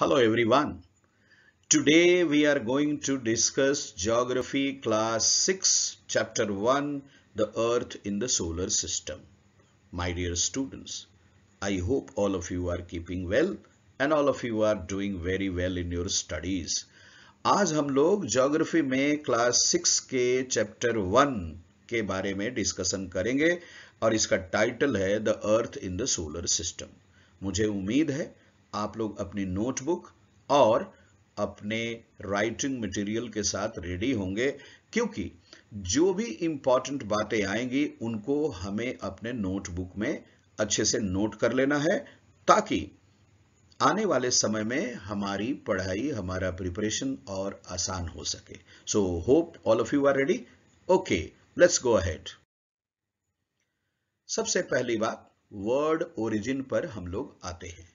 Hello everyone. Today we are going to discuss Geography Class 6 Chapter 1 The Earth in the Solar System. My dear students, I hope all of you are keeping well and all of you are doing very well in your studies. आज हम लोग geography में class six के chapter one के बारे में discussion करेंगे और इसका टाइटल है the earth in the solar system मुझे उम्मीद है आप लोग अपनी नोटबुक और अपने राइटिंग मटेरियल के साथ रेडी होंगे क्योंकि जो भी इंपॉर्टेंट बातें आएंगी उनको हमें अपने नोटबुक में अच्छे से नोट कर लेना है ताकि आने वाले समय में हमारी पढ़ाई हमारा प्रिपरेशन और आसान हो सके so hope all of you are ready okay let's go ahead सबसे पहली बात वर्ड ओरिजिन पर हम लोग आते हैं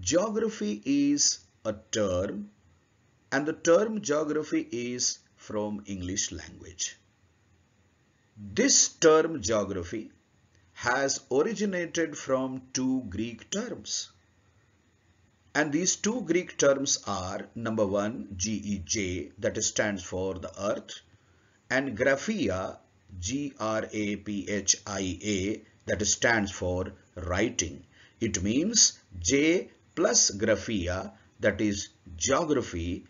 Geography is a term and the term geography is from English language. This term geography has originated from two Greek terms. And these two Greek terms are number one, GEJ, that stands for the earth, and graphia, G-R-A-P-H-I-A, that stands for writing. It means J plus graphia that is geography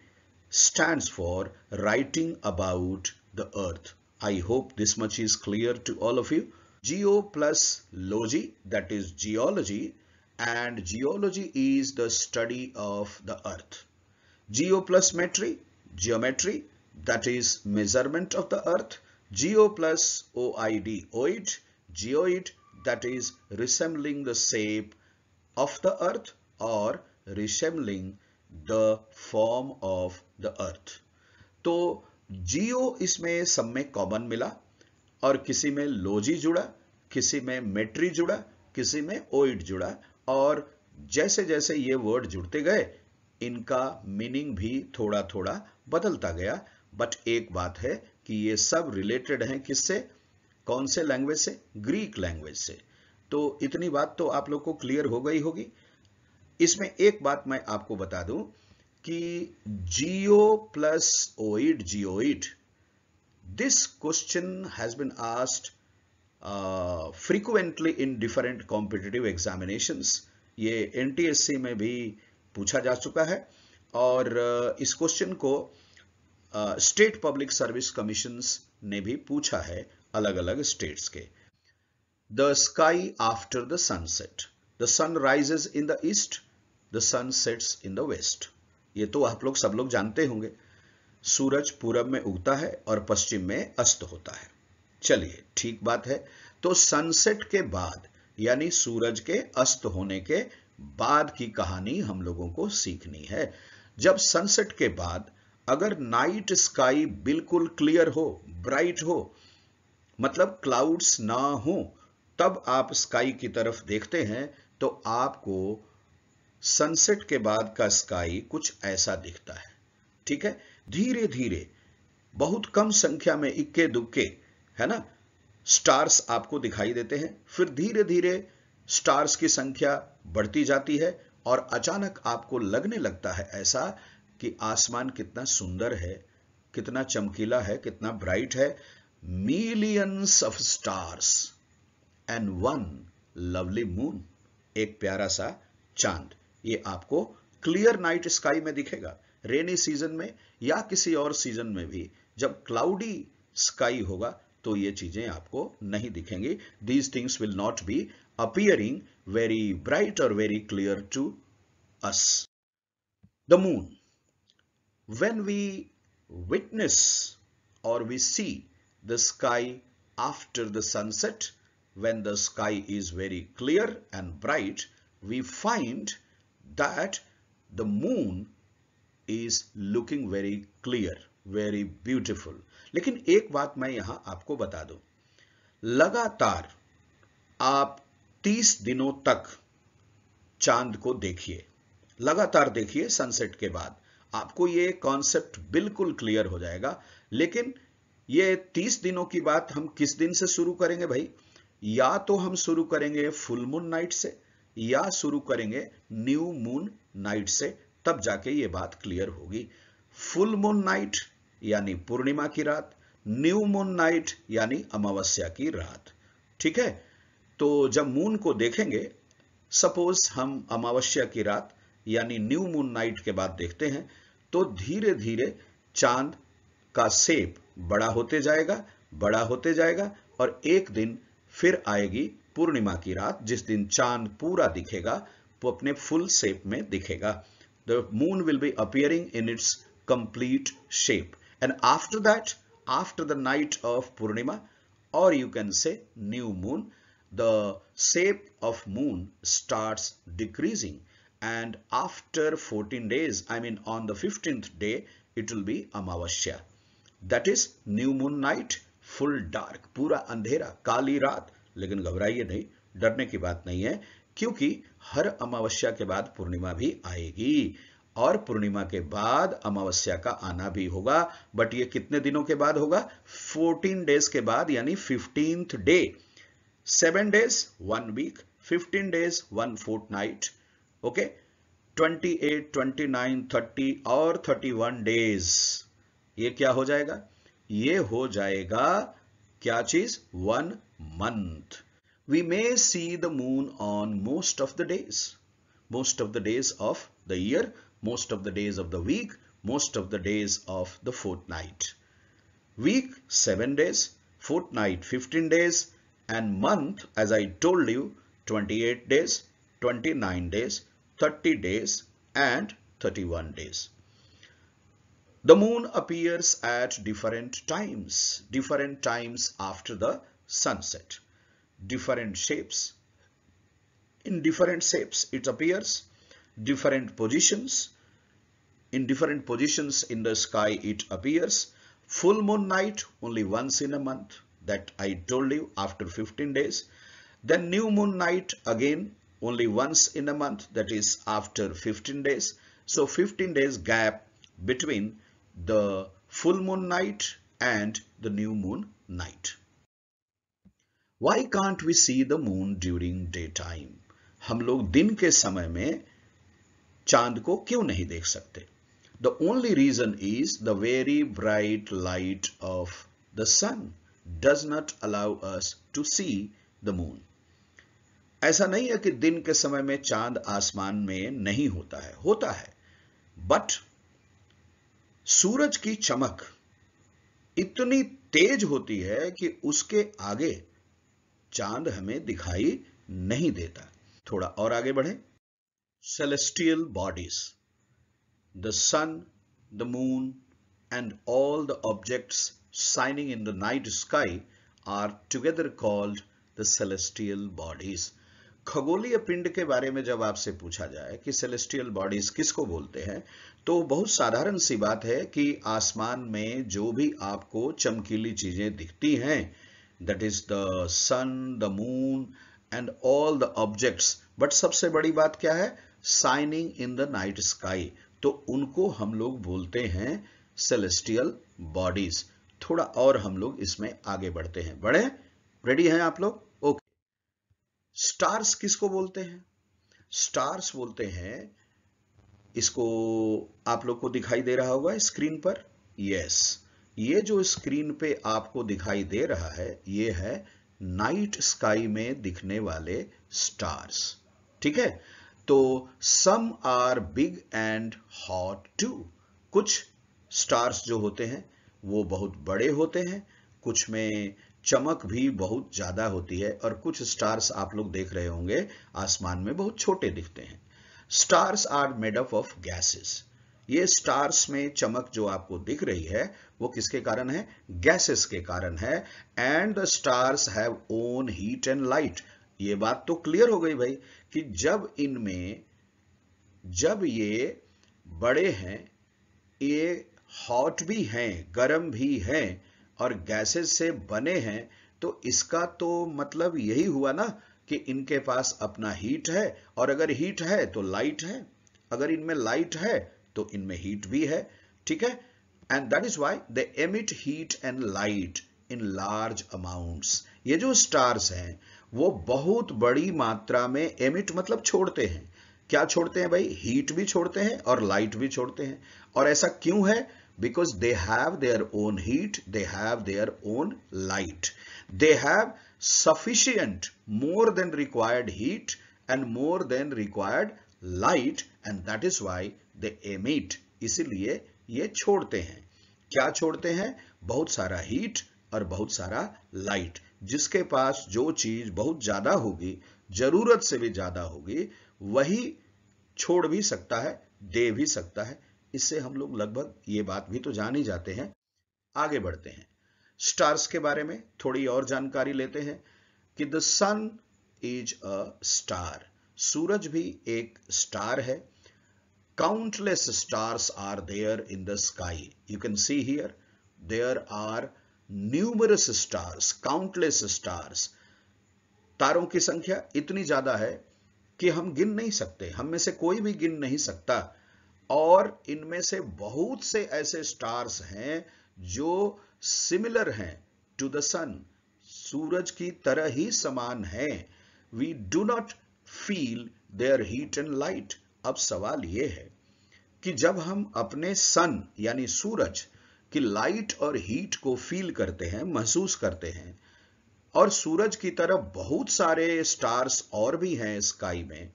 stands for writing about the earth. I hope this much is clear to all of you. Geo plus logi, that is geology and geology is the study of the earth. Geo plus metry, geometry that is measurement of the earth. Geo plus OID, oid, geoid that is resembling the shape of the earth और resembling the form of the earth तो geo इसमें सब में common मिला और किसी में लोजी जुड़ा किसी में मेट्री जुड़ा किसी में ओइड जुड़ा और जैसे जैसे ये वर्ड जुड़ते गए इनका मीनिंग भी थोड़ा थोड़ा बदलता गया बट एक बात है कि ये सब रिलेटेड हैं किससे कौन से लैंग्वेज से ग्रीक लैंग्वेज से तो इतनी बात तो आप लोग को क्लियर हो गई होगी इसमें एक बात मैं आपको बता दूं कि geo plus oid geoid it this question has been uh, frequently in different competitive examination ये एनटीएससी में भी पूछा जा चुका है और uh, इस क्वेश्चन को स्टेट पब्लिक सर्विस कमीशन ने भी पूछा है अलग अलग स्टेट्स के the sky after the sunset the sun rises in the east the sun sets in the west ये तो आप लोग सब लोग जानते होंगे सूरज पूरब में उगता है और पश्चिम में अस्त होता है चलिए ठीक बात है तो सनसेट के बाद यानी सूरज के अस्त होने के बाद की कहानी हम लोगों को सीखनी है जब सनसेट के बाद अगर नाइट स्काई बिल्कुल क्लियर हो ब्राइट हो मतलब क्लाउड्स ना हो तब आप स्काई की तरफ देखते हैं तो आपको सनसेट के बाद का स्काई कुछ ऐसा दिखता है ठीक है धीरे धीरे बहुत कम संख्या में इक्के दुक्के है ना स्टार्स आपको दिखाई देते हैं फिर धीरे धीरे स्टार्स की संख्या बढ़ती जाती है और अचानक आपको लगने लगता है ऐसा कि आसमान कितना सुंदर है कितना चमकीला है कितना ब्राइट है millions of stars and one lovely moon एक प्यारा सा चांद ये आपको क्लियर नाइट स्काई में दिखेगा रेनी सीजन में या किसी और सीजन में भी जब क्लाउडी स्काई होगा तो ये चीजें आपको नहीं दिखेंगी these things will not be appearing very bright और very clear to us the moon when we witness और we see the sky after the sunset when the sky is very clear and bright we find that the moon is looking very clear, very beautiful. लेकिन एक बात मैं यहां आपको बता दूं लगातार आप 30 दिनों तक चांद को देखिए लगातार देखिए सनसेट के बाद आपको ये कॉन्सेप्ट बिल्कुल क्लियर हो जाएगा लेकिन ये 30 दिनों की बात हम किस दिन से शुरू करेंगे भाई या तो हम शुरू करेंगे फुल मून नाइट से या शुरू करेंगे न्यू मून नाइट से तब जाके ये बात क्लियर होगी फुल मून नाइट यानी पूर्णिमा की रात न्यू मून नाइट यानी अमावस्या की रात ठीक है तो जब मून को देखेंगे सपोज हम अमावस्या की रात यानी न्यू मून नाइट के बाद देखते हैं तो धीरे धीरे चांद का सेप बड़ा होते जाएगा बड़ा होते जाएगा और एक दिन फिर आएगी पूर्णिमा की रात जिस दिन चांद पूरा दिखेगा वो अपने फुल शेप में दिखेगा the moon will be appearing in its complete shape and after that after the night of Purnima और you can say new moon the shape of moon start decreasing and after fourteen days I mean on the fifteen day it will be Amavasya that is new moon night full dark पूरा अंधेरा काली रात लेकिन घबराइए नहीं डरने की बात नहीं है क्योंकि हर अमावस्या के बाद पूर्णिमा भी आएगी और पूर्णिमा के बाद अमावस्या का आना भी होगा बट ये कितने दिनों के बाद होगा 14 डेज के बाद यानी fifteen day seven days one week fifteen days one fourth night okay 28, 29, 30 और 31 डेज ये क्या हो जाएगा ये हो जाएगा क्या चीज one month. We may see the moon on most of the days, most of the days of the year, most of the days of the week, most of the days of the fortnight. Week 7 days, fortnight 15 days and month as I told you 28 days, 29 days, 30 days and 31 days. The moon appears at different times, different times after the sunset different shapes in different shapes it appears different positions in different positions in the sky it appears full moon night only once in a month that i told you after 15 days then new moon night again only once in a month that is after 15 days so 15 days gap between the full moon night and the new moon night why can't we see the moon during day time हम लोग दिन के समय में चांद को क्यों नहीं देख सकते the only reason is the very bright light of the sun does not allow us to see the moon ऐसा नहीं है कि दिन के समय में चांद आसमान में नहीं होता है होता है बट सूरज की चमक इतनी तेज होती है कि उसके आगे चांद हमें दिखाई नहीं देता थोड़ा और आगे बढ़े celestial bodies the sun the moon and all the objects shining in the night sky are together called the celestial bodies खगोलीय पिंड के बारे में जब आपसे पूछा जाए कि सेलेस्टियल बॉडीज किसको बोलते हैं तो बहुत साधारण सी बात है कि आसमान में जो भी आपको चमकीली चीजें दिखती हैं that is the sun the moon and all the objects but सबसे बड़ी बात क्या है shining in the night sky तो उनको हम लोग बोलते हैं सेलेस्टियल बॉडीज थोड़ा और हम लोग इसमें आगे बढ़ते हैं बढ़े रेडी हैं आप लोग ओके स्टार्स किसको बोलते हैं स्टार्स बोलते हैं इसको आप लोग को दिखाई दे रहा होगा स्क्रीन पर यस yes. ये जो स्क्रीन पे आपको दिखाई दे रहा है ये है नाइट स्काई में दिखने वाले स्टार्स ठीक है तो some are big and hot too कुछ स्टार्स जो होते हैं वो बहुत बड़े होते हैं कुछ में चमक भी बहुत ज्यादा होती है और कुछ स्टार्स आप लोग देख रहे होंगे आसमान में बहुत छोटे दिखते हैं stars are made up of gases ये स्टार्स में चमक जो आपको दिख रही है वो किसके कारण है गैसेस के कारण है and the stars have own heat and light ये बात तो क्लियर हो गई भाई कि जब इनमें जब ये बड़े हैं ये हॉट भी हैं गर्म भी हैं और गैसेस से बने हैं तो इसका तो मतलब यही हुआ ना कि इनके पास अपना हीट है और अगर हीट है तो लाइट है अगर इनमें लाइट है तो इनमें हीट भी है ठीक है and that is why they emit heat and light in large amount ये जो स्टार्स हैं वो बहुत बड़ी मात्रा में एमिट मतलब छोड़ते हैं क्या छोड़ते हैं भाई हीट भी छोड़ते हैं और लाइट भी छोड़ते हैं और ऐसा क्यों है because they have their own heat they have their own light they have sufficient more than required heat and more than required light and that is why they emit इसीलिए ये छोड़ते हैं क्या छोड़ते हैं बहुत सारा हीट और बहुत सारा लाइट जिसके पास जो चीज बहुत ज्यादा होगी जरूरत से भी ज्यादा होगी वही छोड़ भी सकता है दे भी सकता है इससे हम लोग लगभग ये बात भी तो जान ही जाते हैं आगे बढ़ते हैं स्टार्स के बारे में थोड़ी और जानकारी लेते हैं कि the sun is a star सूरज भी एक स्टार है countless stars are there in the sky. You can see here, there are numerous stars, countless stars. तारों की संख्या इतनी ज्यादा है कि हम गिन नहीं सकते हम में से कोई भी गिन नहीं सकता और इनमें से बहुत से ऐसे स्टार्स हैं जो सिमिलर हैं टू द सन सूरज की तरह ही समान हैं we do not feel their heat and light अब सवाल यह है कि जब हम अपने सन यानी सूरज की लाइट और हीट को फील करते हैं महसूस करते हैं और सूरज की तरफ बहुत सारे स्टार्स और भी हैं स्काई में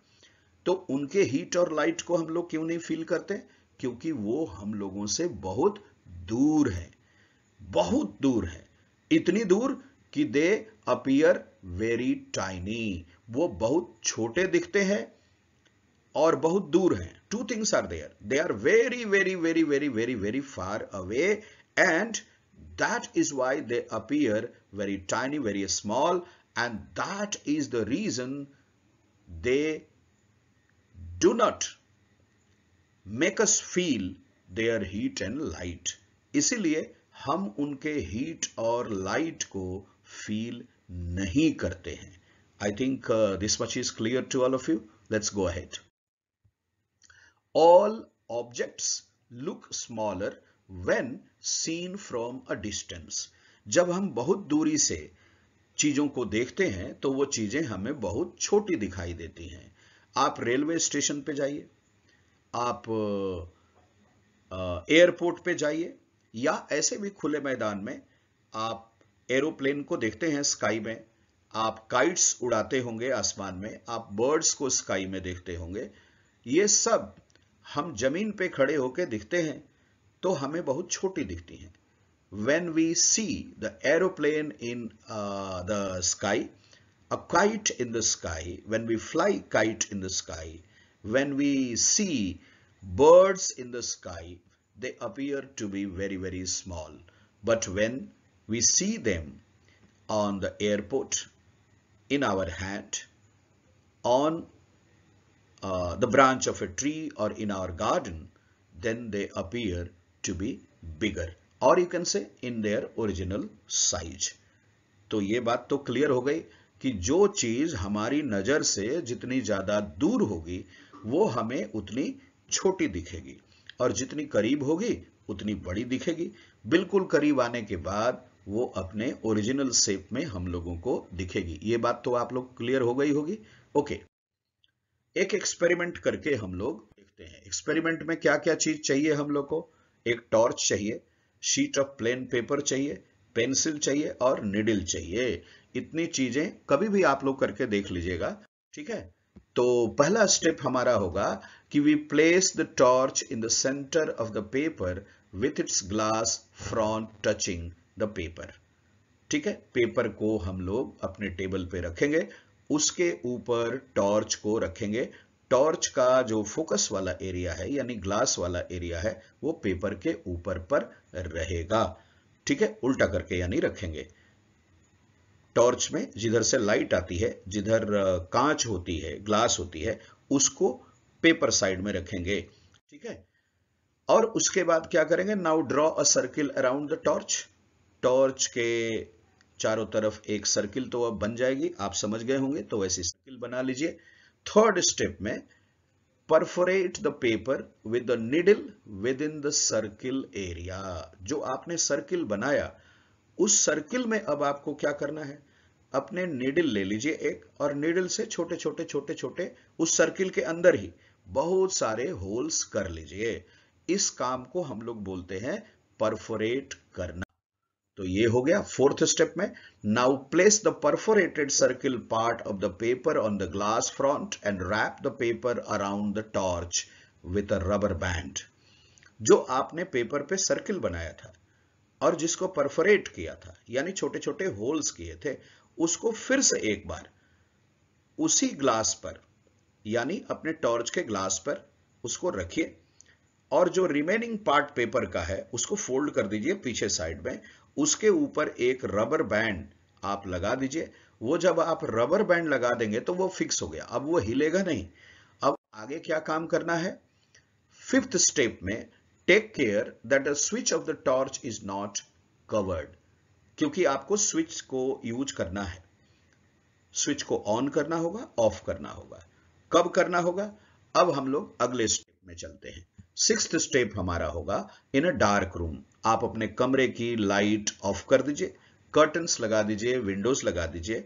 तो उनके हीट और लाइट को हम लोग क्यों नहीं फील करते क्योंकि वो हम लोगों से बहुत दूर है बहुत दूर है इतनी दूर कि दे अपियर वेरी टाइनी वो बहुत छोटे दिखते हैं और बहुत दूर हैं two things are there they are very very very very very very far away and that is why they appear very tiny very small and that is the reason they do not make us feel their heat and light इसीलिए हम उनके heat और light को feel नहीं करते हैं I think this much is clear to all of you let's go ahead all objects look smaller when seen from a distance. जब हम बहुत दूरी से चीजों को देखते हैं तो वो चीजें हमें बहुत छोटी दिखाई देती हैं आप रेलवे स्टेशन पे जाइए आप एयरपोर्ट पे जाइए या ऐसे भी खुले मैदान में आप एरोप्लेन को देखते हैं स्काई में आप काइट्स उड़ाते होंगे आसमान में आप बर्ड्स को स्काई में देखते होंगे ये सब हम जमीन पे खड़े होके दिखते हैं तो हमें बहुत छोटी दिखती हैं when we see the aeroplane in the sky a kite in the sky when we fly kite in the sky when we see birds in the sky they appear to be very very small but when we see them on the airport in our hat on uh, the branch of a tree or in our garden, then they appear to be bigger or you can say in their original size. तो ये बात तो clear हो गई कि जो चीज हमारी नजर से जितनी ज्यादा दूर होगी वो हमें उतनी छोटी दिखेगी और जितनी करीब होगी उतनी बड़ी दिखेगी बिल्कुल करीब आने के बाद वो अपने ओरिजिनल शेप में हम लोगों को दिखेगी ये बात तो आप लोग क्लियर हो गई होगी ओके एक एक्सपेरिमेंट करके हम लोग देखते हैं एक्सपेरिमेंट में क्या क्या चीज चाहिए हम लोग को एक टॉर्च चाहिए शीट ऑफ प्लेन पेपर चाहिए पेंसिल चाहिए और निडिल चाहिए इतनी चीजें कभी भी आप लोग करके देख लीजिएगा ठीक है तो पहला स्टेप हमारा होगा कि we place the torch in the centre of the paper with its glass front touching the paper ठीक है पेपर को हम लोग अपने टेबल पे रखेंगे उसके ऊपर टॉर्च को रखेंगे टॉर्च का जो फोकस वाला एरिया है यानी ग्लास वाला एरिया है वो पेपर के ऊपर पर रहेगा ठीक है उल्टा करके यानी रखेंगे टॉर्च में जिधर से लाइट आती है जिधर कांच होती है ग्लास होती है उसको पेपर साइड में रखेंगे ठीक है और उसके बाद क्या करेंगे now draw a circle around the torch torch के चारों तरफ एक सर्किल तो अब बन जाएगी आप समझ गए होंगे तो वैसे सर्किल बना लीजिए थर्ड स्टेप में perforate the paper with the needle within the circle area जो आपने सर्किल बनाया उस सर्किल में अब आपको क्या करना है अपने निडिल ले लीजिए एक और निडिल से छोटे छोटे छोटे छोटे उस सर्किल के अंदर ही बहुत सारे होल्स कर लीजिए इस काम को हम लोग बोलते हैं परफोरेट करना तो ये हो गया फोर्थ स्टेप में now place the perforated circle part of the paper on the glass front and wrap the paper around the torch with a rubber band जो आपने पेपर पे सर्किल बनाया था और जिसको परफोरेट किया था यानी छोटे छोटे होल्स किए थे उसको फिर से एक बार उसी ग्लास पर यानी अपने टॉर्च के ग्लास पर उसको रखिए और जो रिमेनिंग पार्ट पेपर का है उसको फोल्ड कर दीजिए पीछे साइड में उसके ऊपर एक रबर बैंड आप लगा दीजिए वो जब आप रबर बैंड लगा देंगे तो वो फिक्स हो गया अब वो हिलेगा नहीं अब आगे क्या काम करना है फिफ्थ स्टेप में take care that the switch of the torch is not covered क्योंकि आपको स्विच को यूज करना है स्विच को ऑन करना होगा ऑफ करना होगा कब करना होगा अब हम लोग अगले स्टेप में चलते हैं सिक्स स्टेप हमारा होगा इन अ डार्क रूम आप अपने कमरे की लाइट ऑफ कर दीजिए कर्टन्स लगा दीजिए विंडोज लगा दीजिए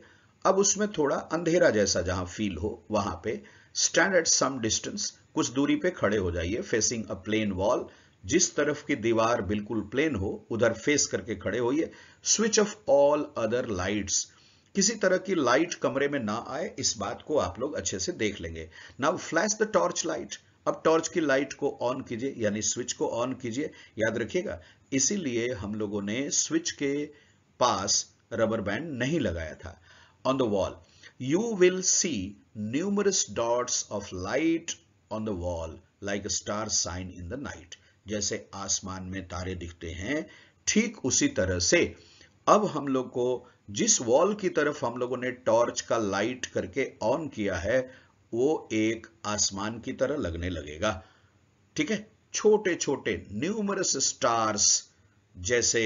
अब उसमें थोड़ा अंधेरा जैसा जहां फील हो वहां पे स्टैंड एट सम डिस्टेंस कुछ दूरी पे खड़े हो जाइए फेसिंग अ प्लेन वॉल जिस तरफ की दीवार बिल्कुल प्लेन हो उधर फेस करके खड़े होइए switch off all other lights किसी तरह की लाइट कमरे में ना आए इस बात को आप लोग अच्छे से देख लेंगे now flash the torch light अब टॉर्च की लाइट को ऑन कीजिए यानी स्विच को ऑन कीजिए याद रखिएगा इसीलिए हम लोगों ने स्विच के पास रबर बैंड नहीं लगाया था on the wall you will see numerous dots of light on the wall like star shine in the night जैसे आसमान में तारे दिखते हैं ठीक उसी तरह से अब हम लोग को जिस वॉल की तरफ हम लोगों ने टॉर्च का लाइट करके ऑन किया है वो एक आसमान की तरह लगने लगेगा ठीक है छोटे छोटे न्यूमरस स्टार्स जैसे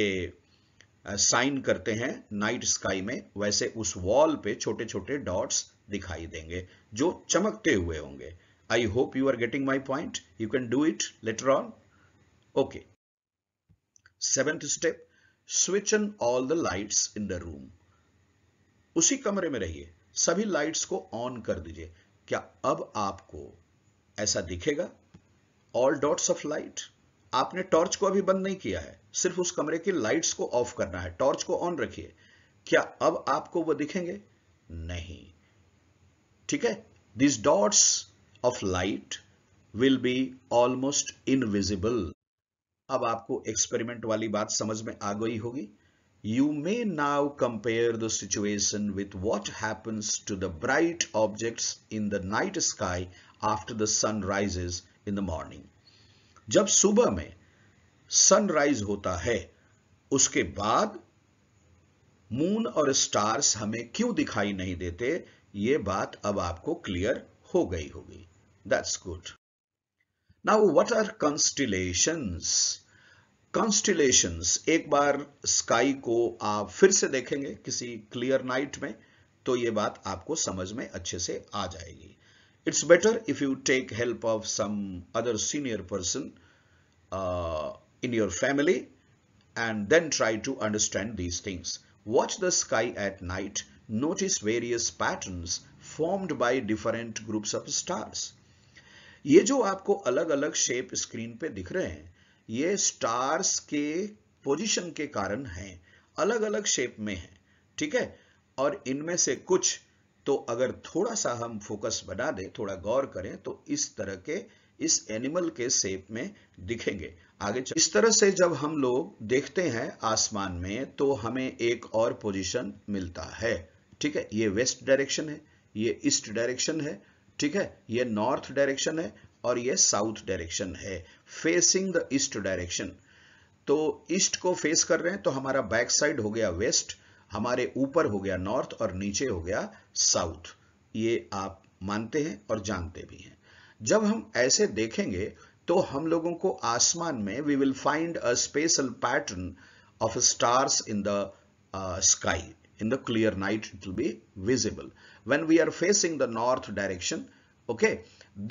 साइन करते हैं नाइट स्काई में वैसे उस वॉल पे छोटे छोटे डॉट्स दिखाई देंगे जो चमकते हुए होंगे I hope you are getting my point you can do it later on okay seventh step switch on all the lights in the room उसी कमरे में रहिए सभी लाइट्स को ऑन कर दीजिए क्या अब आपको ऐसा दिखेगा ऑल डॉट्स ऑफ लाइट आपने टॉर्च को अभी बंद नहीं किया है सिर्फ उस कमरे की लाइट्स को ऑफ करना है टॉर्च को ऑन रखिए क्या अब आपको वो दिखेंगे नहीं ठीक है this dots of light will be almost invisible अब आपको एक्सपेरिमेंट वाली बात समझ में आ गई होगी you may now compare the situation with what happens to the bright objects in the night sky after the sun rises in the morning. jab subah mein sunrise hota hai uske baad moon और stars हमें क्यों दिखाई नहीं देते ये बात अब आपको क्लियर हो गई होगी that's good now what are constellations constellations एक बार स्काई को आप फिर से देखेंगे किसी क्लियर नाइट में तो ये बात आपको समझ में अच्छे से आ जाएगी it's better if you take help of some other senior person in your family and then try to understand these things watch the sky at night notice various pattern formed by different groups of stars ये जो आपको अलग अलग shape screen पे दिख रहे हैं ये स्टार्स के पोजीशन के कारण हैं अलग अलग शेप में हैं ठीक है और इनमें से कुछ तो अगर थोड़ा सा हम फोकस बना दें थोड़ा गौर करें तो इस तरह के इस एनिमल के शेप में दिखेंगे आगे चल इस तरह से जब हम लोग देखते हैं आसमान में तो हमें एक और पोजीशन मिलता है ठीक है ये वेस्ट डायरेक्शन है ये ईस्ट डायरेक्शन है ठीक है ये नॉर्थ डायरेक्शन है और ये साउथ डायरेक्शन है फेसिंग द ईस्ट डायरेक्शन तो ईस्ट को फेस कर रहे हैं तो हमारा बैक साइड हो गया वेस्ट हमारे ऊपर हो गया नॉर्थ और नीचे हो गया साउथ ये आप मानते हैं और जानते भी हैं जब हम ऐसे देखेंगे तो हम लोगों को आसमान में we will find a special pattern of stars in the sky in the clear night it will be visible when we are facing the north direction okay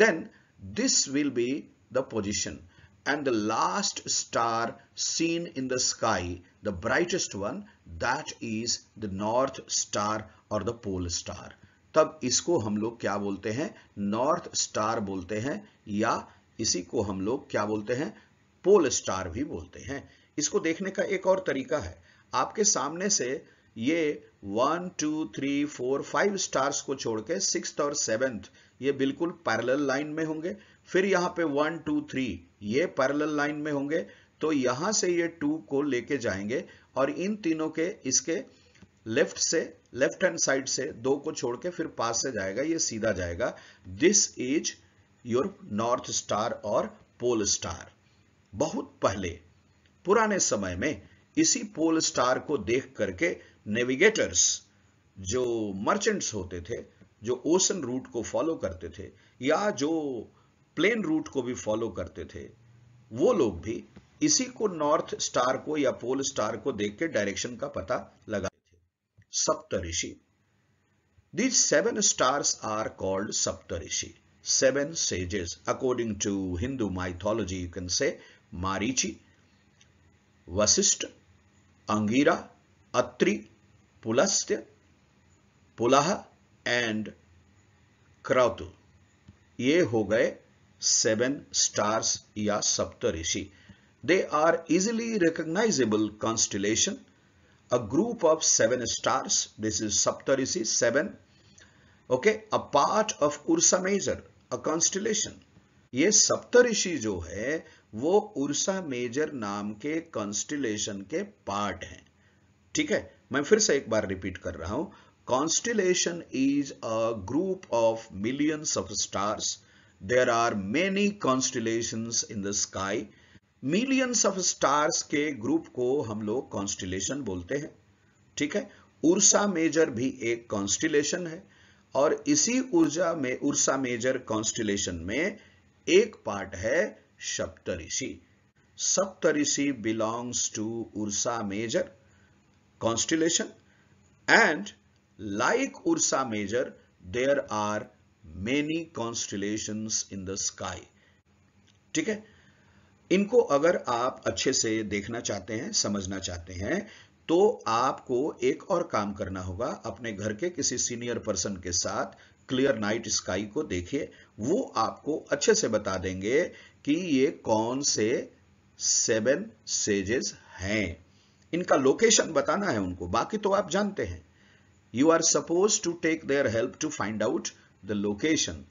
then This will be the position. And the last star seen in the sky, the brightest one, that is the North Star or the Pole Star. तब इसको हम लोग क्या बोलते हैं north star बोलते हैं या इसी को हम लोग क्या बोलते हैं पोल स्टार भी बोलते हैं इसको देखने का एक और तरीका है आपके सामने से ये one two three four five stars को छोड़ के सिक्स और सेवेंथ ये बिल्कुल पैरेलल लाइन में होंगे फिर यहां पे वन टू थ्री ये पैरेलल लाइन में होंगे तो यहां से ये टू को लेके जाएंगे और इन तीनों के इसके लेफ्ट से लेफ्ट हैंड साइड से दो को छोड़ के फिर पास से जाएगा ये सीधा जाएगा this is your north star और पोल स्टार बहुत पहले पुराने समय में इसी पोल स्टार को देख करके नेविगेटर्स जो मर्चेंट्स होते थे जो ओसन रूट को फॉलो करते थे या जो प्लेन रूट को भी फॉलो करते थे वो लोग भी इसी को नॉर्थ स्टार को या पोल स्टार को देख के डायरेक्शन का पता लगाते थे Saptarishi these seven stars are called Saptarishi seven sages according to Hindu mythology you can say Marichi Vashishtha Angira Atri Pulastya, Pulaha, and Kratu ये हो गए सेवन स्टार्स या Saptarishi they are easily recognisable constellation a group of seven stars this is saptarishi seven okay a part of Ursa Major a constellation ये सप्तऋषि जो है वो Ursa major नाम के कॉन्स्टिलेशन के पार्ट हैं ठीक है मैं फिर से एक बार रिपीट कर रहा हूं Constellation is a group of millions of stars. There are many constellations in the sky. Millions of stars के ग्रुप को हम लोग कॉन्स्टिलेशन बोलते हैं ठीक है उर्सा मेजर भी एक कॉन्स्टिलेशन है और इसी ऊर्जा में उर्सा मेजर कॉन्स्टिलेशन में एक पार्ट है Saptarishi Saptarishi belongs to Ursa Major constellation and Like Ursa Major, there are many constellations in the sky. ठीक है इनको अगर आप अच्छे से देखना चाहते हैं समझना चाहते हैं तो आपको एक और काम करना होगा अपने घर के किसी सीनियर पर्सन के साथ क्लियर नाइट स्काई को देखिए वो आपको अच्छे से बता देंगे कि ये कौन से सेवन सेजेस हैं इनका लोकेशन बताना है उनको बाकी तो आप जानते हैं you are supposed to take their help to find out the location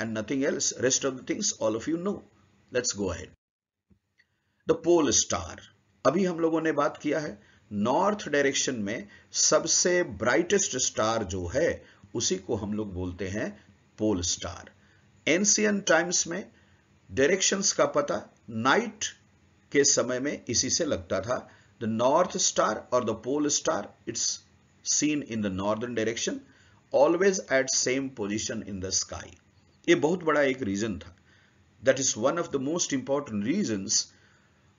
and nothing else. Rest of the things all of you know. Let's go ahead. The pole star. अभी हम लोगों ने बात किया है नॉर्थ डायरेक्शन में सबसे brightest star जो है उसी को हम लोग बोलते हैं पोल स्टार एंशियन टाइम्स में डायरेक्शंस का पता नाइट के समय में इसी से लगता था द नॉर्थ स्टार और the pole star it's seen in the northern direction always at same position in the sky ये बहुत बड़ा एक reason था that is one of the most important reasons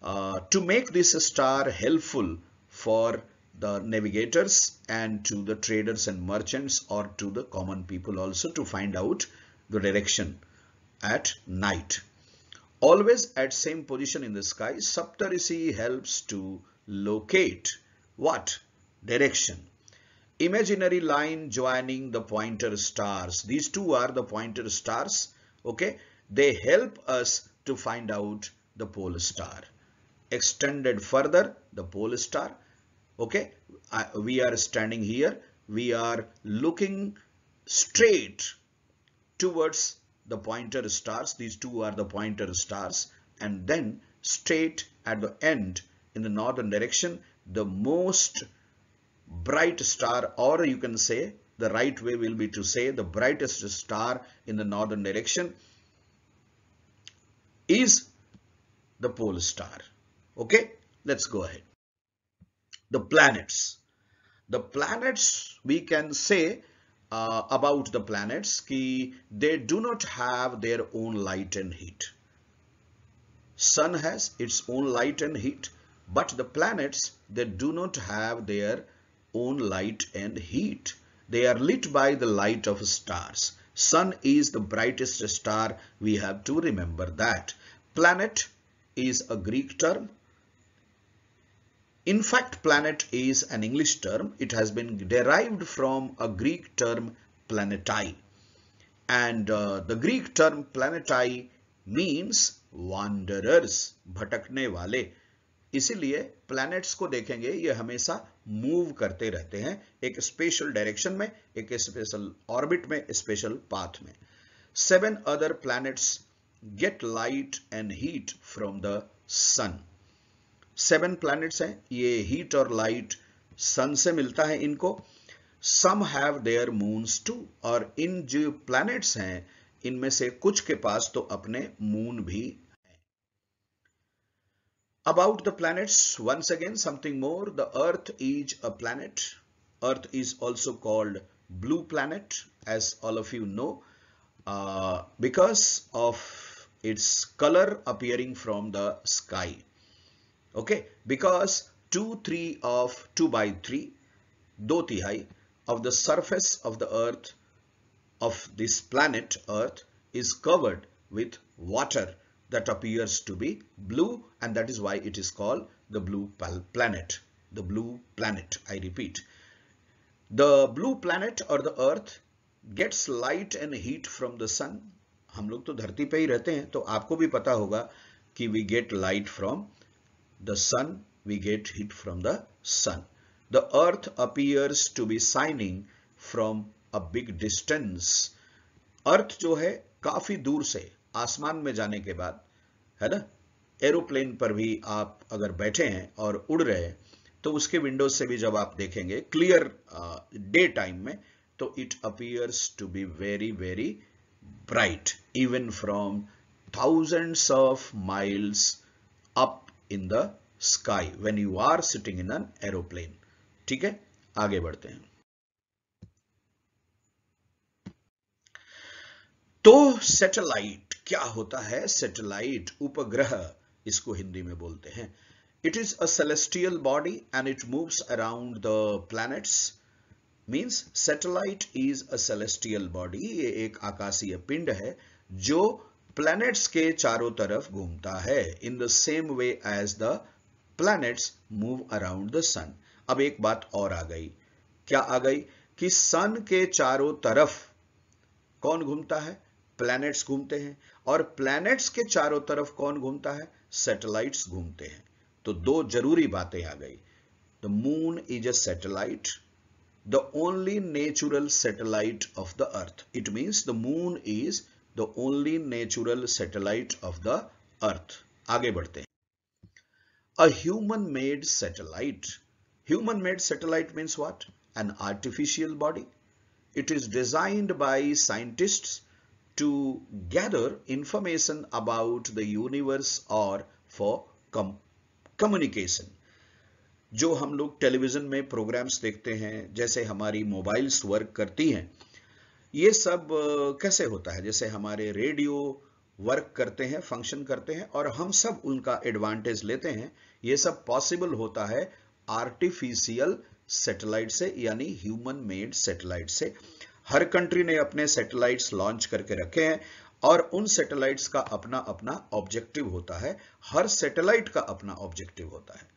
uh, to make this star helpful for the navigators and to the traders and merchants or to the common people also to find out the direction at night. Always at same position in the sky, Saptarisi helps to locate what? Direction imaginary line joining the pointer stars. These two are the pointer stars. Okay. They help us to find out the pole star. Extended further, the pole star. Okay. we are standing here. We are looking straight towards the pointer stars. These two are the pointer stars. And then straight at the end in the northern direction, the most bright star or you can say the right way will be to say the brightest star in the northern direction is the pole star. Okay, let's go ahead. The planets. The planets, we can say uh, about the planets, ki they do not have their own light and heat. Sun has its own light and heat, but the planets, they do not have their own light and heat. They are lit by the light of stars. Sun is the brightest star. We have to remember that. Planet is a Greek term. In fact, planet is an English term. It has been derived from a Greek term planetai. And uh, the Greek term planetai means wanderers, bhatakne wale, इसीलिए planets को देखेंगे ये हमेशा move करते रहते हैं एक special direction में एक स्पेशल ऑर्बिट में स्पेशल पाथ में seven other planets get light and heat from the sun seven planets हैं ये हीट और लाइट सन से मिलता है इनको some have their moons too और इन जो प्लैनेट्स हैं इनमें से कुछ के पास तो अपने मून भी About the planets, once again something more, the Earth is a planet. Earth is also called blue planet as all of you know uh, because of its color appearing from the sky. Okay, because 2 3 of 2 by 3, do tihai, of the surface of the earth of this planet earth is covered with water that appears to be blue and that is why it is called the blue planet. The blue planet, I repeat. The blue planet or the earth gets light and heat from the sun. hum log to dharti pe hi rehte hain to aapko bhi pata hoga ki we get light from the sun, we get heat from the sun. The earth appears to be shining from a big distance. earth jo hai काफी दूर से आसमान में जाने के बाद है ना एरोप्लेन पर भी आप अगर बैठे हैं और उड़ रहे हैं तो उसके विंडोज से भी जब आप देखेंगे क्लियर डे टाइम में तो it appears to be very very bright even from thousands of miles up in the sky when you are sitting in an aeroplane ठीक है आगे बढ़ते हैं तो सैटेलाइट क्या होता है सेटेलाइट उपग्रह इसको हिंदी में बोलते हैं it is a celestial body and it moves around the planets means satellite is a celestial body ये एक आकाशीय पिंड है जो प्लैनेट्स के चारों तरफ घूमता है in the same way as the planets move around the sun अब एक बात और आ गई क्या आ गई कि सन के चारों तरफ कौन घूमता है प्लैनेट्स घूमते हैं और प्लैनेट्स के चारों तरफ कौन घूमता है सैटेलाइट्स घूमते हैं तो दो जरूरी बातें आ गई the moon is a satellite the only natural satellite of the Earth it means the moon is the only natural satellite of the Earth आगे बढ़ते हैं a human made satellite human made satellite means what an artificial body it is designed by scientists to gather information about the universe or for communication. जो हम लोग television में programmes देखते हैं जैसे हमारी मोबाइल्स वर्क करती हैं ये सब कैसे होता है जैसे हमारे रेडियो वर्क करते हैं फंक्शन करते हैं और हम सब उनका एडवांटेज लेते हैं ये सब पॉसिबल होता है आर्टिफिशियल सैटेलाइट से यानी ह्यूमन मेड सैटेलाइट से हर कंट्री ने अपने सैटेलाइट्स लॉन्च करके रखे हैं और उन सैटेलाइट्स का अपना अपना ऑब्जेक्टिव होता है हर सैटेलाइट का अपना ऑब्जेक्टिव होता है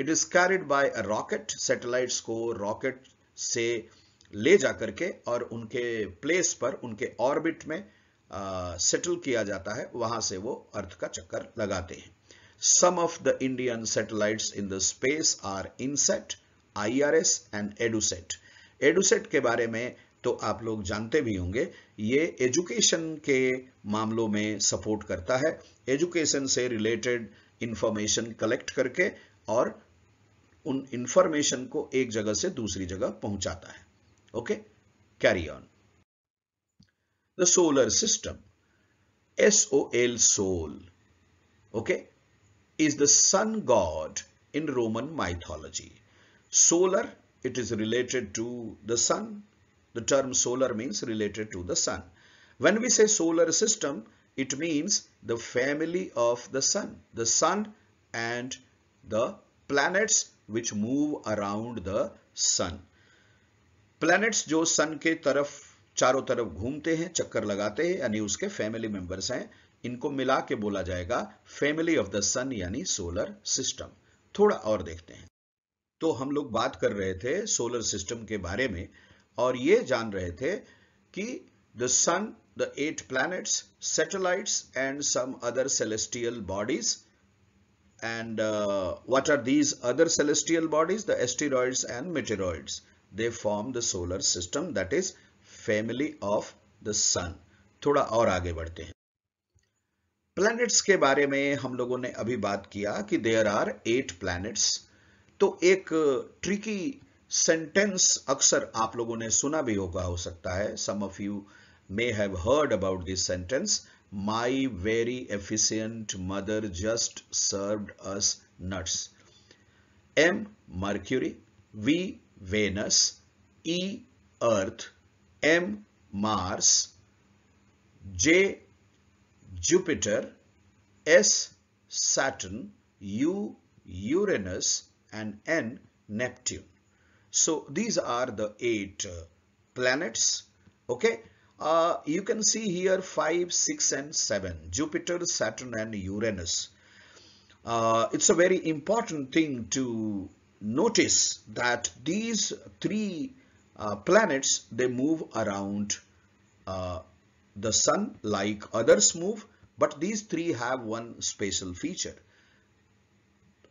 it is carried by a rocket satellites को रॉकेट से ले जा करके और उनके प्लेस पर उनके ऑर्बिट में सेटल किया जाता है वहां से वो अर्थ का चक्कर लगाते हैं some of the Indian satellites in the space are INSAT IRS and EDUSAT EDUSAT के बारे में तो आप लोग जानते भी होंगे ये एजुकेशन के मामलों में सपोर्ट करता है एजुकेशन से रिलेटेड इंफॉर्मेशन कलेक्ट करके और उन इंफॉर्मेशन को एक जगह से दूसरी जगह पहुंचाता है okay carry on the solar system S O L sol okay is the sun god in Roman mythology solar it is related to the sun The term solar means related to the sun. When we say solar system, it means the family of the sun, the sun and the planets which move around the sun. planets jo sun ke taraf charo taraf घूमते hain chakkar lagate hain yani uske family members hain inko mila ke bola jayega family of the sun yani solar system thoda aur dekhte hain to hum log baat kar rahe the solar system ke bare mein और ये जान रहे थे कि the sun the eight planets satellite and some other celestial bodies and what are these other celestial bodies the asteroids and meteoroids they form the solar system that is family of the sun थोड़ा और आगे बढ़ते हैं planets के बारे में हम लोगों ने अभी बात किया कि देयर आर एट प्लैनेट्स तो एक ट्रिकी uh, सेंटेंस अक्सर आप लोगों ने सुना भी होगा हो सकता है some of you may have heard about this sentence my very efficient mother just serve us nuts M Mercury V Venus E Earth M Mars J Jupiter S Saturn U Uranus and N Neptune So these are the eight uh, planets. Okay. Uh, you can see here 5, 6 and 7, Jupiter, Saturn and Uranus. Uh, it's a very important thing to notice that these three uh, planets, they move around uh, the sun like others move, but these three have one special feature.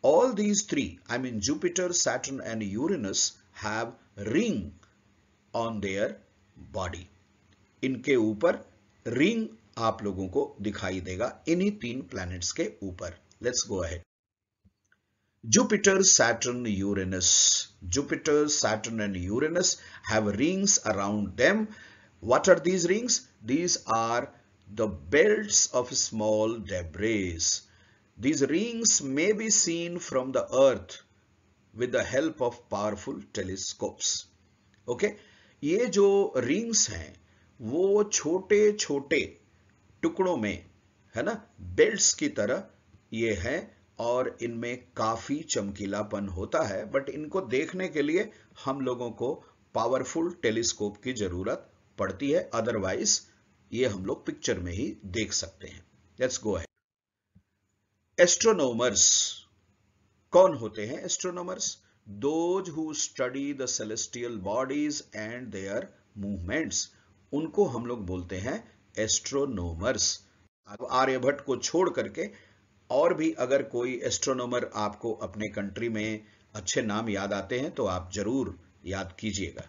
All these three, I mean Jupiter, Saturn and Uranus, have ring on their body इनके ऊपर ring आप लोगों को दिखाई देगा इन्हीं तीन planets के ऊपर let's go ahead Jupiter Saturn Uranus Jupiter Saturn and Uranus have rings around them what are these rings these are the belts of small debris these rings may be seen from the Earth with the help of powerful telescopes okay ये जो rings हैं वो छोटे छोटे टुकड़ों में है ना बेल्ट्स की तरह ये हैं और इनमें काफी चमकीलापन होता है बट इनको देखने के लिए हम लोगों को पावरफुल टेलीस्कोप की जरूरत पड़ती है अदरवाइज ये हम लोग पिक्चर में ही देख सकते हैं लेट्स गो एस्ट्रोनोमर्स कौन होते हैं astronomers those who study the celestial bodies and their movements उनको हम लोग बोलते हैं एस्ट्रोनोमर्स आर्यभट्ट को छोड़ करके और भी अगर कोई एस्ट्रोनोमर आपको अपने कंट्री में अच्छे नाम याद आते हैं तो आप जरूर याद कीजिएगा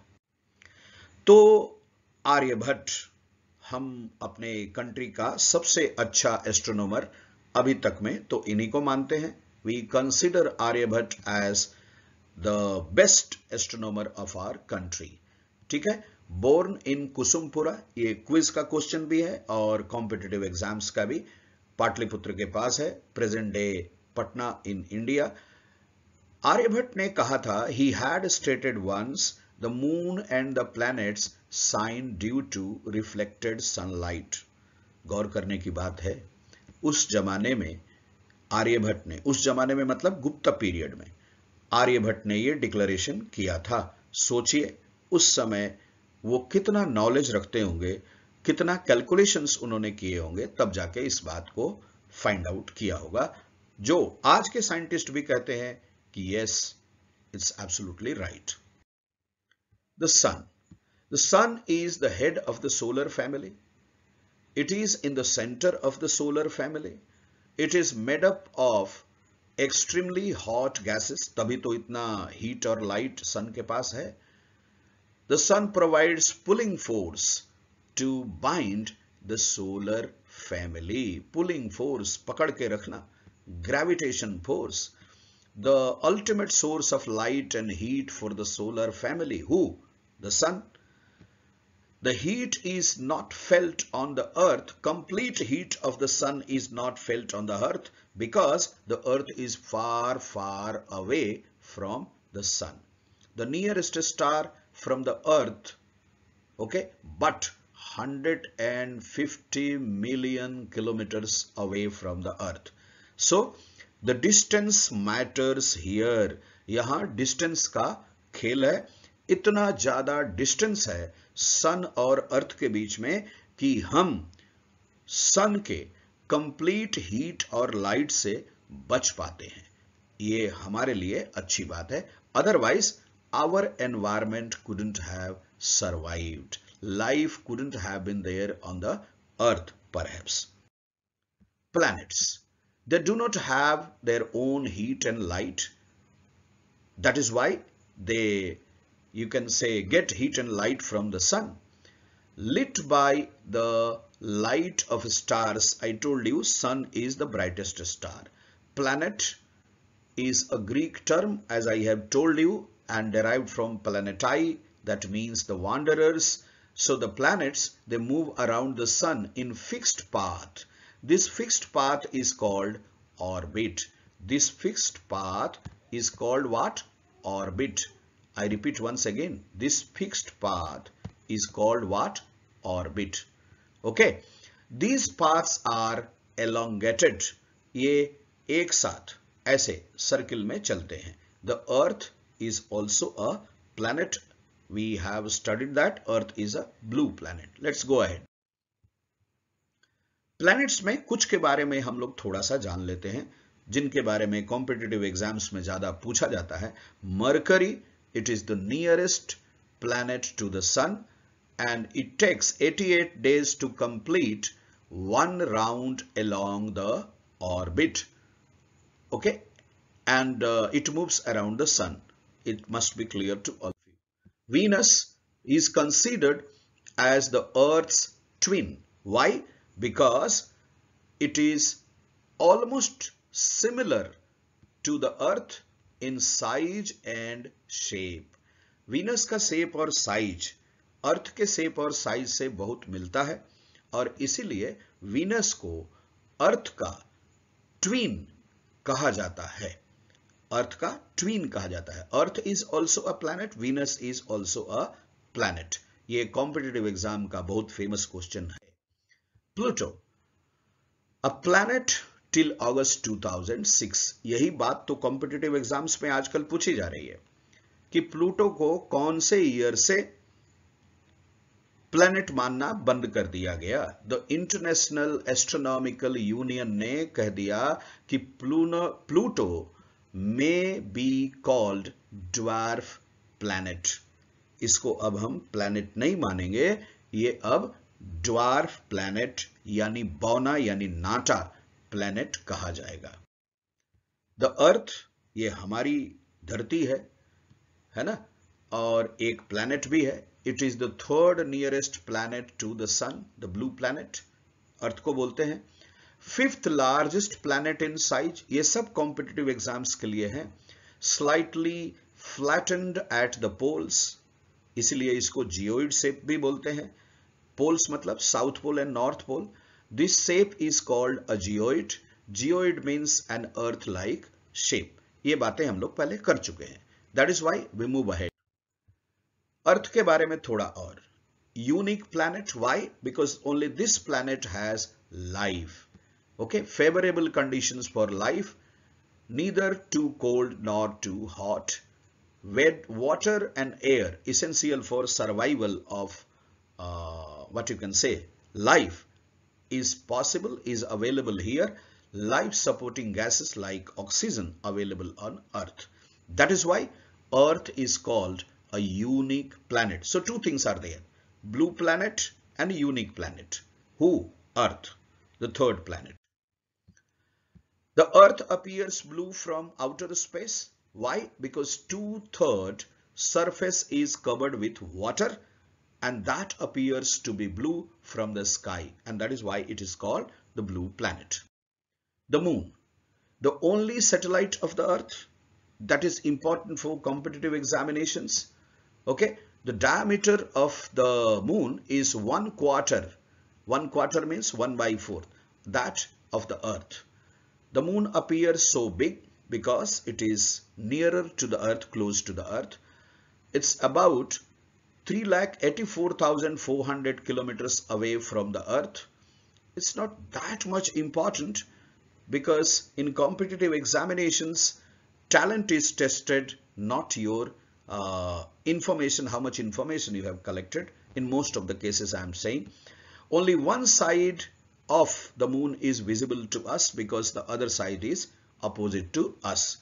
तो आर्यभट्ट हम अपने कंट्री का सबसे अच्छा एस्ट्रोनोमर अभी तक में तो इन्हीं को मानते हैं we consider Aryabhat as the best astronomer of our country. ठीक है बोर्न इन कुसुमपुरा ये क्विज का क्वेश्चन भी है और कॉम्पिटेटिव एग्जाम्स का भी पाटलिपुत्र के पास है present day Patna in India Aryabhatta ने कहा था he had stated once the moon and the planets sign due to reflected sunlight गौर करने की बात है उस जमाने में आर्यभट्ट ने उस जमाने में मतलब गुप्ता पीरियड में आर्यभट्ट ने यह डिक्लेरेशन किया था सोचिए उस समय वो कितना नॉलेज रखते होंगे कितना कैलकुलेशंस उन्होंने किए होंगे तब जाके इस बात को फाइंड आउट किया होगा जो आज के साइंटिस्ट भी कहते हैं कि yes it's absolutely right the sun the sun is the head of the solar family it is in the centre of the solar family It is made up of extremely hot gases. तभी तो इतना heat और light sun के पास है. The sun provides pulling force to bind the solar family. Pulling force, पकड़ के रखना. Gravitation force. The ultimate source of light and heat for the solar family. Who? The sun. The heat is not felt on the earth. Complete heat of the sun is not felt on the earth because the earth is far, far away from the sun. The nearest star from the earth, okay, but 150 million kilometers away from the earth. So the distance matters here. Yaha distance ka khel hai. Itna jada distance hai. सन और अर्थ के बीच में कि हम सन के complete heat और light से बच पाते हैं यह हमारे लिए अच्छी बात है otherwise our environment couldn't have survived life couldn't have been there on the Earth पर planets they do not have their own heat and light that is why they you can say get heat and light from the sun. Lit by the light of stars, I told you sun is the brightest star. Planet is a Greek term as I have told you and derived from planetai that means the wanderers. So the planets, they move around the sun in fixed path. This fixed path is called orbit. This fixed path is called what? Orbit. I repeat once again, this fixed path is called what? Orbit. Okay. These paths are elongated. ये एक साथ ऐसे circle में चलते हैं the Earth is also a planet we have studied that Earth is a blue planet let's go ahead planets में कुछ के बारे में हम लोग थोड़ा सा जान लेते हैं जिनके बारे में कॉम्पिटेटिव एग्जाम्स में ज्यादा पूछा जाता है Mercury It is the nearest planet to the Sun and it takes 88 days to complete one round along the orbit. Okay, and uh, it moves around the Sun. It must be clear to all of you. Venus is considered as the Earth's twin. Why? Because it is almost similar to the Earth in size and shape Venus का shape और size अर्थ के सेप और size से बहुत मिलता है और इसीलिए वीनस को अर्थ का ट्वीन कहा जाता है अर्थ का ट्वीन कहा जाता है Earth is also a planet Venus is also a planet ये कॉम्पिटेटिव एग्जाम का बहुत फेमस क्वेश्चन है Pluto a planet till August 2006 यही बात तो कॉम्पिटेटिव एग्जाम्स में आजकल पूछी जा रही है कि प्लूटो को कौन से ईयर से प्लैनेट मानना बंद कर दिया गया द इंटरनेशनल एस्ट्रोनॉमिकल यूनियन ने कह दिया कि Pluto may be called dwarf planet इसको अब हम प्लैनेट नहीं मानेंगे ये अब ड्वार्फ प्लैनेट यानी बौना यानी नाटा प्लैनेट कहा जाएगा द अर्थ ये हमारी धरती है है ना और एक प्लैनेट भी है it is the third nearest planet to the sun the blue planet Earth को बोलते हैं fifth largest planet in size ये सब कॉम्पिटेटिव एग्जाम्स के लिए हैं slightly flattened at the poles इसलिए इसको जियोइड शेप भी बोलते हैं पोल्स मतलब south pole and north pole This shape is called a geoid. Geoid means an earth-like shape. ये बातें हम लोग पहले कर चुके हैं That is why we move ahead. Ahead Earth के बारे में थोड़ा और Unique planet. Why? Because only this planet has life. okay favorable conditions for life neither too cold nor too hot wet water and air essential for survival of uh, what you can say life is possible is available here. Life supporting gases like oxygen available on Earth. That is why Earth is called a unique planet. So two things are there. Blue planet and unique planet. Who? Earth. The third planet. The Earth appears blue from outer space. Why? Because two-third surface is covered with water and that appears to be blue from the sky and that is why it is called the blue planet. The moon, the only satellite of the earth that is important for competitive examinations. Okay, the diameter of the moon is one quarter. One quarter means one by fourth that of the earth. The moon appears so big because it is nearer to the earth, close to the earth. It's about 3,84,400 kilometers away from the Earth. It's not that much important because in competitive examinations, talent is tested, not your uh, information, how much information you have collected. In most of the cases, I'm saying only one side of the moon is visible to us because the other side is opposite to us.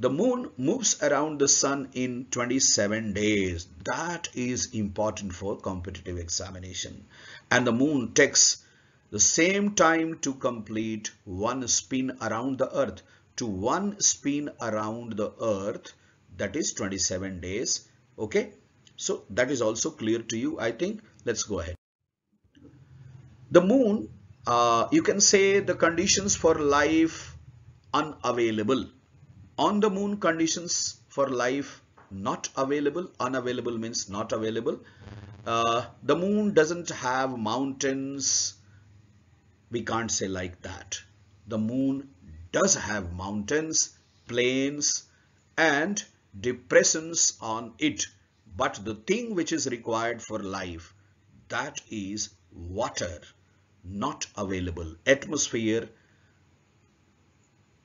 The moon moves around the sun in 27 days. That is important for competitive examination. And the moon takes the same time to complete one spin around the earth to one spin around the earth that is 27 days okay so that is also clear to you i think let's go ahead the moon uh, you can say the conditions for life unavailable on the moon conditions for life not available unavailable means not available uh, the moon doesn't have mountains we can't say like that the moon does have mountains plains and depressions on it but the thing which is required for life that is water not available atmosphere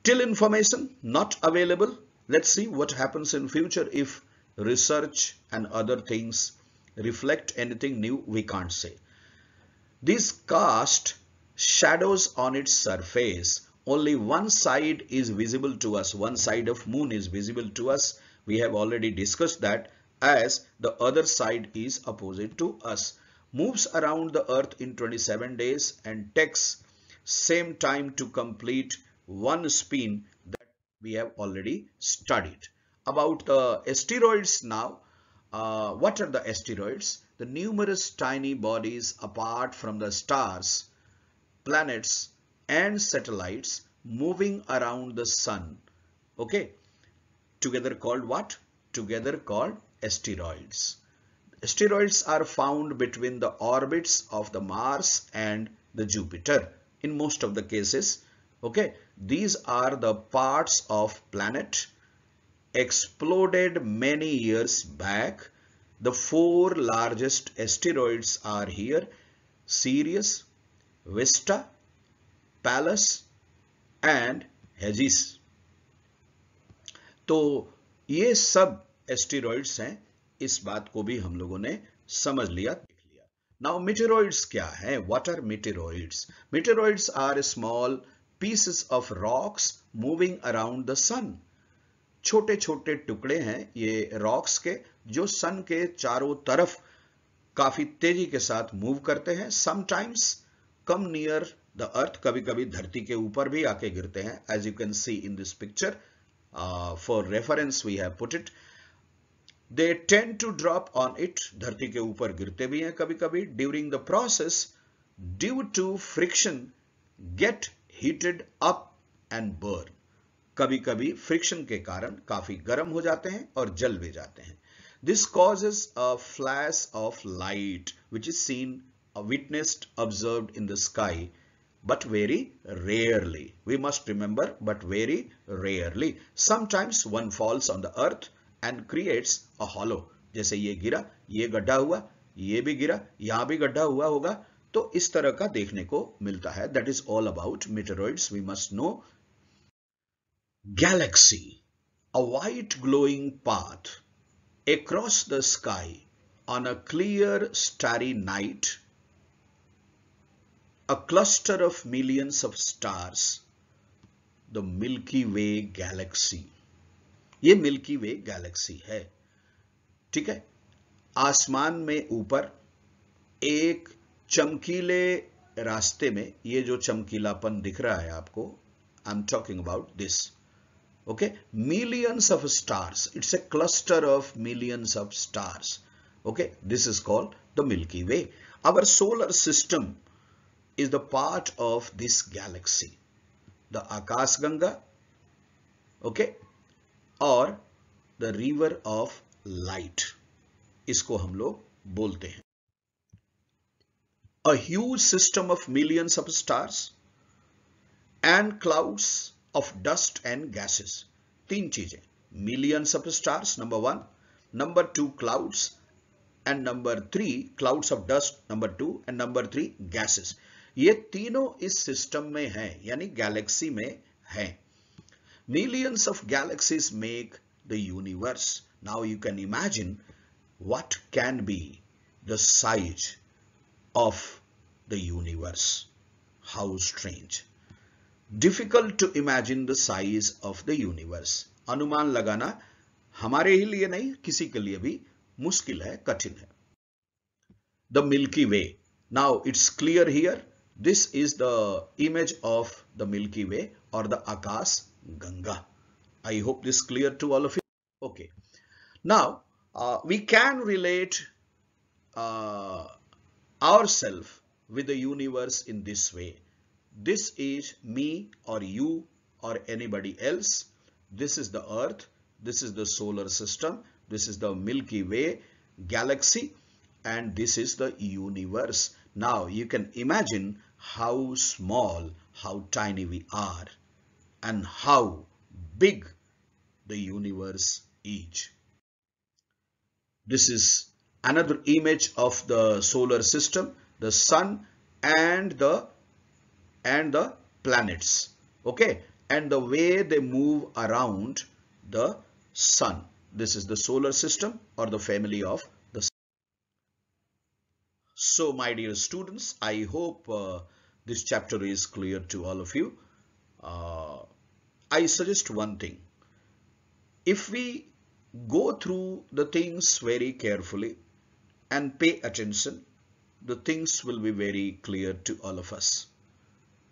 till information not available let's see what happens in future if research and other things reflect anything new we can't say this cast shadows on its surface only one side is visible to us one side of moon is visible to us we have already discussed that as the other side is opposite to us moves around the earth in 27 days and takes same time to complete one spin that we have already studied. About the asteroids now, uh, what are the asteroids? The numerous tiny bodies apart from the stars, planets and satellites moving around the sun. Okay, together called what? Together called asteroids. Asteroids are found between the orbits of the Mars and the Jupiter in most of the cases. Okay, These are the parts of planet exploded many years back. The four largest asteroids are here. Sirius, Vesta, Pallas and Hegis. to ye sab asteroids hain is baat ko bhi hum logo ne samajh liya Now meteoroids now meteoroids क्या है what are meteoroids meteoroids are small pieces of rocks moving around the sun छोटे छोटे टुकड़े हैं ये rocks के जो सन के चारों तरफ काफी तेजी के साथ मूव करते हैं sometimes come near the Earth कभी कभी धरती के ऊपर भी आके गिरते हैं as you can see in this picture for reference we have put it they tend to drop on it धरती के ऊपर गिरते भी हैं कभी कभी during the process due to friction get heated up and burn कभी कभी फ्रिक्शन के कारण काफी गर्म हो जाते हैं और जल भी जाते हैं this causes a flash of light which is seen witnessed observe in the sky but very rarely we must remember but very rarely sometimes one falls on the Earth and creates a hollow जैसे ये गिरा ये गड्ढा हुआ ये भी गिरा यहां भी गड्ढा हुआ होगा तो इस तरह का देखने को मिलता है that is all about meteoroid we must know galaxy a white glowing path across the sky on a clear starry night a cluster of millions of stars the Milky Way galaxy ये Milky Way galaxy है ठीक है आसमान में ऊपर एक चमकीले रास्ते में ये जो चमकीलापन दिख रहा है आपको I am talking about this okay millions of stars it's a cluster of millions of stars okay this is called the Milky Way our solar system is the part of this galaxy the Akash Ganga okay और the river of light इसको हम लोग बोलते हैं a huge system of millions of stars and clouds of dust and gases. तीन चीजें millions of stars number one, number two clouds and number three clouds of dust number two and number three gases. ये तीनों इस system में हैं यानी Galaxy में हैं Millions of galaxies make the universe. Now you can imagine what can be the size of the universe. How strange. Difficult to imagine the size of the universe. Anuman lagana hamare hi liye nahi, kisi ke liye bhi muskil hai, kathin hai. The Milky Way. Now it's clear here. This is the image of the Milky Way or the Akas Ganga. I hope this clear to all of you. Okay. Now, uh, we can relate uh, ourselves with the universe in this way. This is me or you or anybody else. This is the earth. This is the solar system. This is the Milky Way galaxy and this is the universe. Now you can imagine how small, how tiny we are and how big the universe is. This is another image of the solar system, the sun and the and the planets. Okay, and the way they move around the sun. This is the solar system or the family of the sun. So my dear students, I hope uh, this chapter is clear to all of you. Uh, I suggest one thing. If we go through the things very carefully, and pay attention, the things will be very clear to all of us.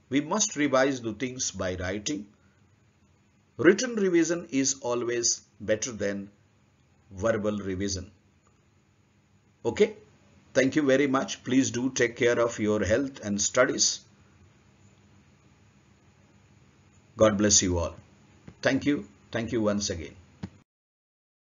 We must revise the things by writing. Written revision is always better than verbal revision. Okay, thank you very much. Please do take care of your health and studies. God bless you all. Thank you. Thank you once again.